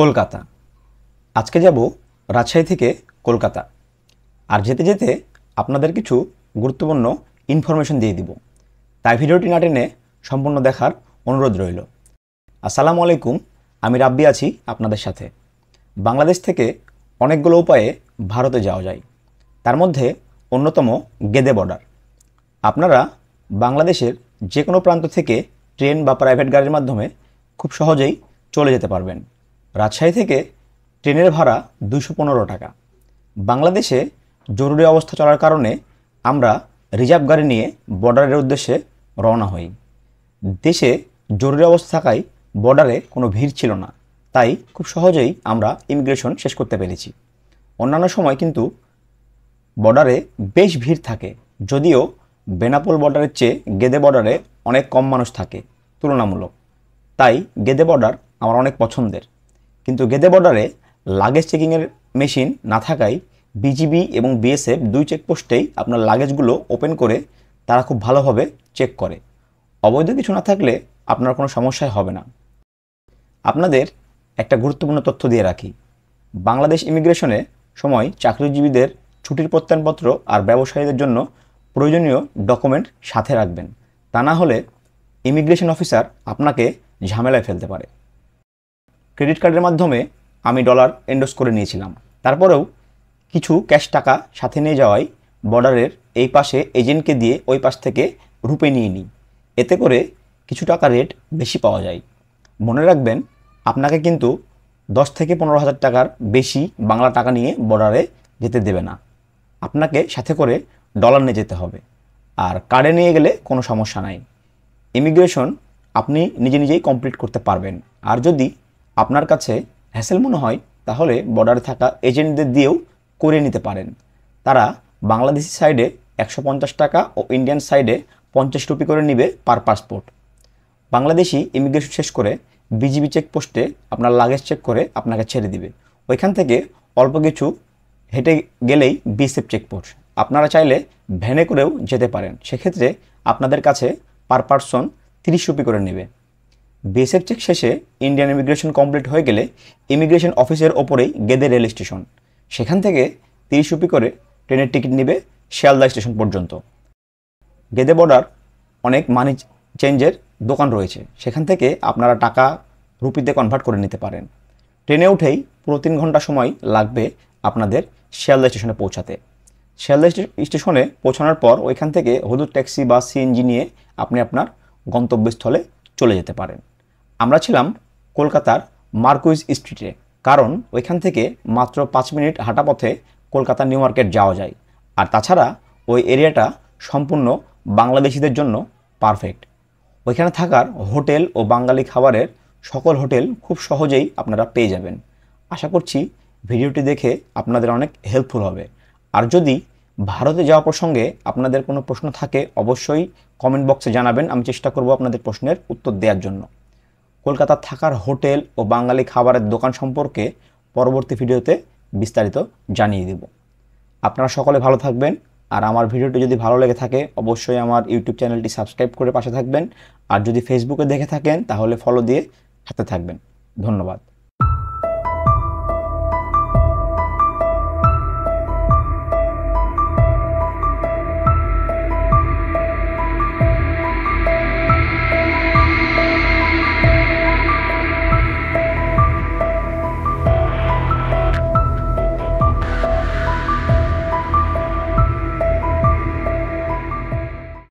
কলকাতা আজকে যাব রাজশাহী থেকে কলকাতা আর যেতে যেতে আপনাদের কিছু গুরুত্বপূর্ণ ইনফরমেশন দিয়ে দিব তাই ভিডিওটি না টেনে সম্পূর্ণ দেখার অনুরোধ রইল আসসালামু আলাইকুম আমি রাব্বি আছি আপনাদের সাথে বাংলাদেশ থেকে অনেকগুলো উপায়ে ভারতে যাওয়া যায় তার মধ্যে অন্যতম গেদে বর্ডার আপনারা বাংলাদেশের যে কোনো প্রান্ত থেকে ট্রেন বা প্রাইভেট গাড়ির মাধ্যমে খুব সহজেই চলে যেতে পারবেন রাজশাহী থেকে ট্রেনের ভাড়া দুশো পনেরো টাকা বাংলাদেশে জরুরি অবস্থা চলার কারণে আমরা রিজার্ভ গাড়ি নিয়ে বর্ডারের উদ্দেশ্যে রওনা হই দেশে জরুরি অবস্থা থাকায় বর্ডারে কোনো ভিড় ছিল না তাই খুব সহজেই আমরা ইমিগ্রেশন শেষ করতে পেরেছি অন্যান্য সময় কিন্তু বর্ডারে বেশ ভিড় থাকে যদিও বেনাপোল বর্ডারের চেয়ে গেদে বর্ডারে অনেক কম মানুষ থাকে তুলনামূলক তাই গেদে বর্ডার আমার অনেক পছন্দের কিন্তু গেদে বর্ডারে লাগেজ চেকিংয়ের মেশিন না থাকায় বিজিবি এবং বিএসএফ দুই চেকপোস্টেই আপনার লাগেজগুলো ওপেন করে তারা খুব ভালোভাবে চেক করে অবৈধ কিছু না থাকলে আপনার কোনো সমস্যায় হবে না আপনাদের একটা গুরুত্বপূর্ণ তথ্য দিয়ে রাখি বাংলাদেশ ইমিগ্রেশনে সময় চাকরিজীবীদের ছুটির প্রত্যয়নপত্র আর ব্যবসায়ীদের জন্য প্রয়োজনীয় ডকুমেন্ট সাথে রাখবেন তা না হলে ইমিগ্রেশন অফিসার আপনাকে ঝামেলায় ফেলতে পারে ক্রেডিট কার্ডের মাধ্যমে আমি ডলার এন্ডোস করে নিয়েছিলাম তারপরেও কিছু ক্যাশ টাকা সাথে নিয়ে যাওয়ায় বর্ডারের এই পাশে এজেন্টকে দিয়ে ওই পাশ থেকে রূপে নিয়ে নিই এতে করে কিছু টাকা রেট বেশি পাওয়া যায় মনে রাখবেন আপনাকে কিন্তু দশ থেকে পনেরো হাজার টাকার বেশি বাংলা টাকা নিয়ে বর্ডারে যেতে দেবে না আপনাকে সাথে করে ডলার নিয়ে যেতে হবে আর কার্ডে নিয়ে গেলে কোনো সমস্যা নাই ইমিগ্রেশন আপনি নিজে নিজেই কমপ্লিট করতে পারবেন আর যদি আপনার কাছে হ্যাসেল মনে হয় তাহলে বর্ডারে থাকা এজেন্টদের দিয়েও করে নিতে পারেন তারা বাংলাদেশি সাইডে একশো টাকা ও ইন্ডিয়ান সাইডে পঞ্চাশ রুপি করে নিবে পার পাসপোর্ট বাংলাদেশি ইমিগ্রেশন শেষ করে বিজিবি চেকপোস্টে আপনার লাগেজ চেক করে আপনাকে ছেড়ে দিবে ওইখান থেকে অল্প কিছু হেঁটে গেলেই বিসেপ চেকপোস্ট e আপনারা চাইলে ভ্যানে করেও যেতে পারেন সেক্ষেত্রে আপনাদের কাছে পার পারসন তিরিশ রুপি করে নেবে বিএসএফ চেক শেষে ইন্ডিয়ান ইমিগ্রেশন কমপ্লিট হয়ে গেলে ইমিগ্রেশন অফিসের ওপরেই গেদে রেল স্টেশন সেখান থেকে তিরিশ রুপি করে ট্রেনের টিকিট নেবে শিয়ালদা স্টেশন পর্যন্ত গেদে বর্ডার অনেক মানি চেঞ্জের দোকান রয়েছে সেখান থেকে আপনারা টাকা রুপিতে কনভার্ট করে নিতে পারেন ট্রেনে উঠেই পুরো তিন ঘন্টা সময় লাগবে আপনাদের শিয়ালদা স্টেশনে পৌঁছাতে শিয়ালদা স্টেশনে পৌঁছানোর পর ওইখান থেকে হলুদ ট্যাক্সি বা সিএনজি নিয়ে আপনি আপনার গন্তব্যস্থলে চলে যেতে পারেন আমরা ছিলাম কলকাতার মার্কুইজ স্ট্রিটে কারণ ওইখান থেকে মাত্র পাঁচ মিনিট হাঁটা পথে কলকাতা নিউ মার্কেট যাওয়া যায় আর তাছাড়া ওই এরিয়াটা সম্পূর্ণ বাংলাদেশিদের জন্য পারফেক্ট ওইখানে থাকার হোটেল ও বাঙালি খাবারের সকল হোটেল খুব সহজেই আপনারা পেয়ে যাবেন আশা করছি ভিডিওটি দেখে আপনাদের অনেক হেল্পফুল হবে আর যদি ভারতে যাওয়া প্রসঙ্গে আপনাদের কোনো প্রশ্ন থাকে অবশ্যই কমেন্ট বক্সে জানাবেন আমি চেষ্টা করব আপনাদের প্রশ্নের উত্তর দেওয়ার জন্য কলকাতা থাকার হোটেল ও বাঙালি খাবারের দোকান সম্পর্কে পরবর্তী ভিডিওতে বিস্তারিত জানিয়ে দেব আপনারা সকলে ভালো থাকবেন আর আমার ভিডিওটি যদি ভালো লেগে থাকে অবশ্যই আমার ইউটিউব চ্যানেলটি সাবস্ক্রাইব করে পাশে থাকবেন আর যদি ফেসবুকে দেখে থাকেন তাহলে ফলো দিয়ে হাতে থাকবেন ধন্যবাদ